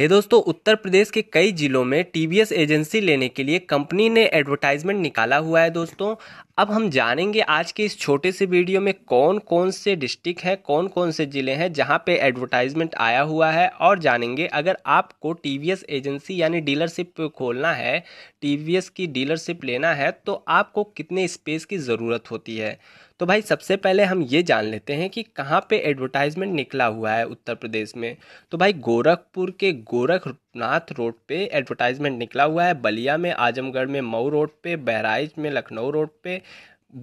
ये दोस्तों उत्तर प्रदेश के कई जिलों में टीवीएस एजेंसी लेने के लिए कंपनी ने एडवर्टाइजमेंट निकाला हुआ है दोस्तों अब हम जानेंगे आज के इस छोटे से वीडियो में कौन कौन से डिस्ट्रिक्ट हैं कौन कौन से ज़िले हैं जहां पे एडवर्टाइजमेंट आया हुआ है और जानेंगे अगर आपको टीवीएस एजेंसी यानी डीलरशिप खोलना है टीवीएस की डीलरशिप लेना है तो आपको कितने स्पेस की ज़रूरत होती है तो भाई सबसे पहले हम ये जान लेते हैं कि कहाँ पे एडवर्टाइजमेंट निकला हुआ है उत्तर प्रदेश में तो भाई गोरखपुर के गोरखनाथ रोड पे एडवर्टाइजमेंट निकला हुआ है बलिया में आजमगढ़ में मऊ रोड पे बहराइच में लखनऊ रोड पे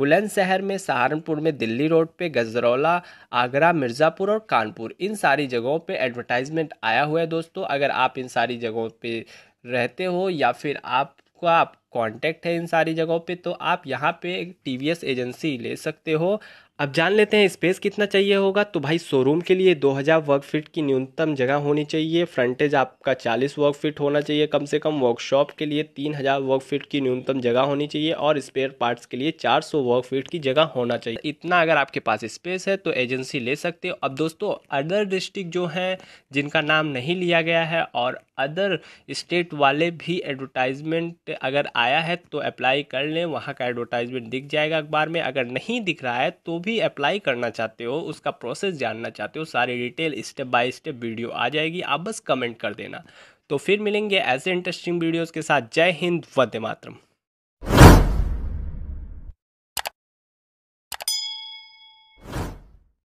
बुलंदशहर में सहारनपुर में दिल्ली रोड पे गजरौला आगरा मिर्ज़ापुर और कानपुर इन सारी जगहों पे एडवर्टाइजमेंट आया हुआ है दोस्तों अगर आप इन सारी जगहों पे रहते हो या फिर आपका आप कांटेक्ट है इन सारी जगहों पे तो आप यहाँ पे एक टी एजेंसी ले सकते हो अब जान लेते हैं स्पेस कितना चाहिए होगा तो भाई शोरूम के लिए 2000 वर्ग फीट की न्यूनतम जगह होनी चाहिए फ्रंटेज आपका 40 वर्ग फीट होना चाहिए कम से कम वर्कशॉप के लिए 3000 वर्ग फीट की न्यूनतम जगह होनी चाहिए और स्पेयर पार्ट्स के लिए 400 वर्ग फीट की जगह होना चाहिए इतना अगर आपके पास स्पेस है तो एजेंसी ले सकते हो अब दोस्तों अदर डिस्ट्रिक्ट जो हैं जिनका नाम नहीं लिया गया है और अदर स्टेट वाले भी एडवर्टाइजमेंट अगर आया है तो अप्लाई कर लें वहाँ का एडवर्टाइजमेंट दिख जाएगा अखबार में अगर नहीं दिख रहा है तो भी अप्लाई करना चाहते हो उसका प्रोसेस जानना चाहते हो सारी detail step by step video आ जाएगी आप बस कमेंट कर देना तो फिर मिलेंगे ऐसे इंटरेस्टिंग वीडियोज़ के साथ जय हिंद वंदे मातरम